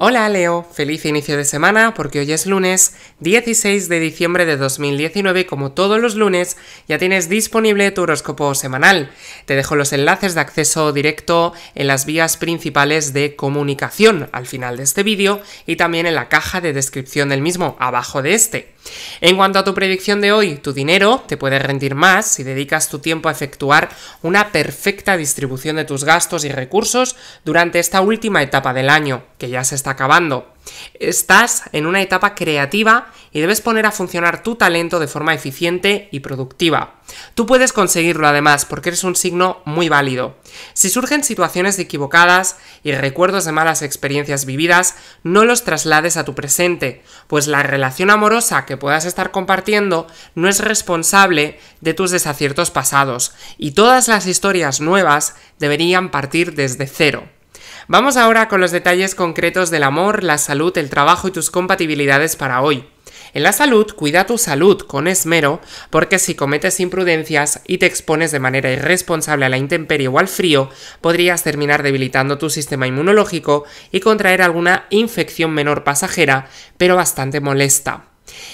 Hola Leo, feliz inicio de semana porque hoy es lunes 16 de diciembre de 2019 como todos los lunes ya tienes disponible tu horóscopo semanal. Te dejo los enlaces de acceso directo en las vías principales de comunicación al final de este vídeo y también en la caja de descripción del mismo, abajo de este. En cuanto a tu predicción de hoy, tu dinero te puede rendir más si dedicas tu tiempo a efectuar una perfecta distribución de tus gastos y recursos durante esta última etapa del año, que ya se está acabando. Estás en una etapa creativa y debes poner a funcionar tu talento de forma eficiente y productiva. Tú puedes conseguirlo además porque eres un signo muy válido. Si surgen situaciones equivocadas y recuerdos de malas experiencias vividas, no los traslades a tu presente, pues la relación amorosa que puedas estar compartiendo no es responsable de tus desaciertos pasados y todas las historias nuevas deberían partir desde cero. Vamos ahora con los detalles concretos del amor, la salud, el trabajo y tus compatibilidades para hoy. En la salud, cuida tu salud con esmero, porque si cometes imprudencias y te expones de manera irresponsable a la intemperie o al frío, podrías terminar debilitando tu sistema inmunológico y contraer alguna infección menor pasajera, pero bastante molesta.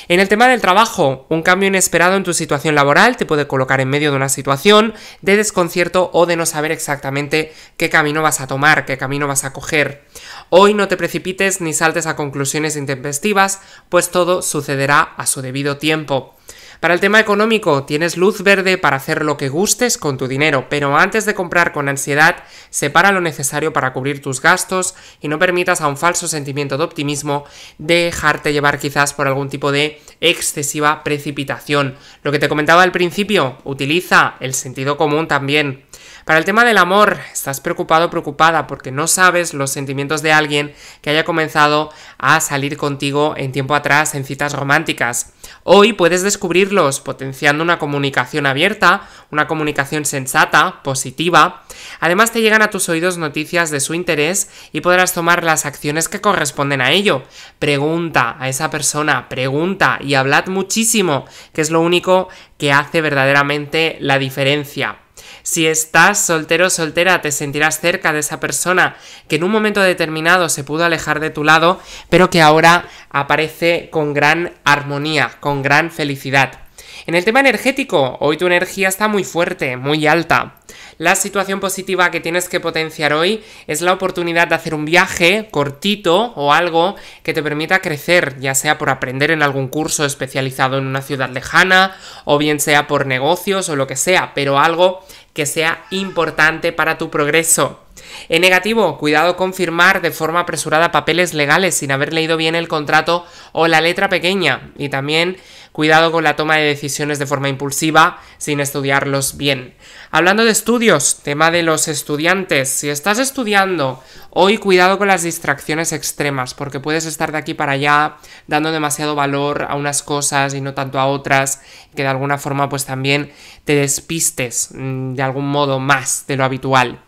En el tema del trabajo, un cambio inesperado en tu situación laboral te puede colocar en medio de una situación de desconcierto o de no saber exactamente qué camino vas a tomar, qué camino vas a coger. Hoy no te precipites ni saltes a conclusiones intempestivas, pues todo sucederá a su debido tiempo. Para el tema económico, tienes luz verde para hacer lo que gustes con tu dinero, pero antes de comprar con ansiedad, separa lo necesario para cubrir tus gastos y no permitas a un falso sentimiento de optimismo dejarte llevar quizás por algún tipo de excesiva precipitación. Lo que te comentaba al principio, utiliza el sentido común también. Para el tema del amor, estás preocupado o preocupada porque no sabes los sentimientos de alguien que haya comenzado a salir contigo en tiempo atrás en citas románticas. Hoy puedes descubrirlos potenciando una comunicación abierta, una comunicación sensata, positiva. Además te llegan a tus oídos noticias de su interés y podrás tomar las acciones que corresponden a ello. Pregunta a esa persona, pregunta y hablad muchísimo, que es lo único que hace verdaderamente la diferencia. Si estás soltero o soltera, te sentirás cerca de esa persona que en un momento determinado se pudo alejar de tu lado, pero que ahora aparece con gran armonía, con gran felicidad. En el tema energético, hoy tu energía está muy fuerte, muy alta. La situación positiva que tienes que potenciar hoy es la oportunidad de hacer un viaje cortito o algo que te permita crecer, ya sea por aprender en algún curso especializado en una ciudad lejana, o bien sea por negocios o lo que sea, pero algo que sea importante para tu progreso. En negativo, cuidado con firmar de forma apresurada papeles legales sin haber leído bien el contrato o la letra pequeña. Y también cuidado con la toma de decisiones de forma impulsiva sin estudiarlos bien. Hablando de estudios, tema de los estudiantes. Si estás estudiando hoy, cuidado con las distracciones extremas, porque puedes estar de aquí para allá dando demasiado valor a unas cosas y no tanto a otras, que de alguna forma pues también te despistes mm, de algún modo más de lo habitual.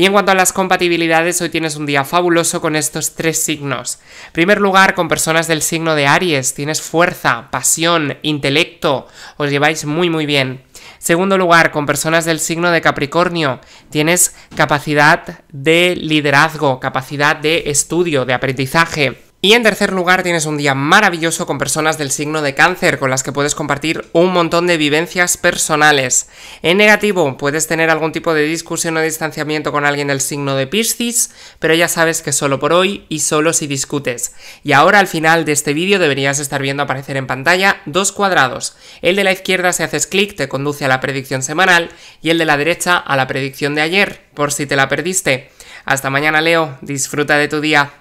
Y en cuanto a las compatibilidades, hoy tienes un día fabuloso con estos tres signos. En primer lugar, con personas del signo de Aries, tienes fuerza, pasión, intelecto, os lleváis muy muy bien. Segundo lugar, con personas del signo de Capricornio, tienes capacidad de liderazgo, capacidad de estudio, de aprendizaje. Y en tercer lugar tienes un día maravilloso con personas del signo de cáncer con las que puedes compartir un montón de vivencias personales. En negativo puedes tener algún tipo de discusión o distanciamiento con alguien del signo de Piscis, pero ya sabes que solo por hoy y solo si discutes. Y ahora al final de este vídeo deberías estar viendo aparecer en pantalla dos cuadrados. El de la izquierda si haces clic te conduce a la predicción semanal y el de la derecha a la predicción de ayer, por si te la perdiste. Hasta mañana Leo, disfruta de tu día.